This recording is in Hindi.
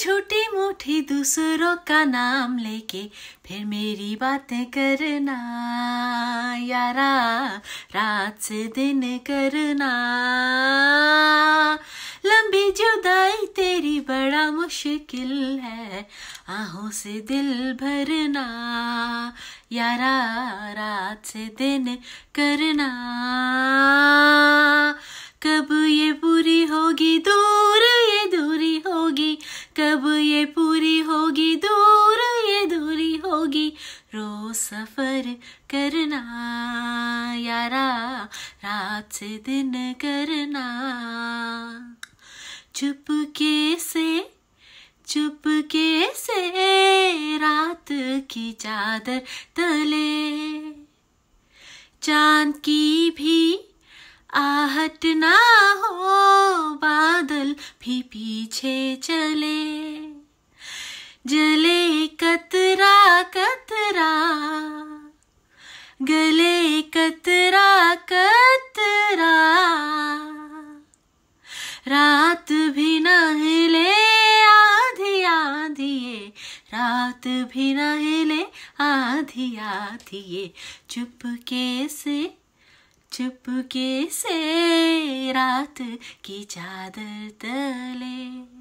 छोटी मोटी दूसरों का नाम लेके फिर मेरी बातें करना यारा रात से दिन करना लंबी जुदाई तेरी बड़ा मुश्किल है आहों से दिल भरना यारा रात से दिन करना कब ये पूरी होगी दूर ये दूरी होगी रो सफर करना यारा रात से दिन करना चुपके से चुपके से रात की चादर तले चांद की भी आहट ना हो भी पीछे चले जले कतरा कतरा गले कतरा कतरा रात भी न हिले आधी आधी रात भी न हिले आधी आधी चुपके से चुपके से रात की चादर तले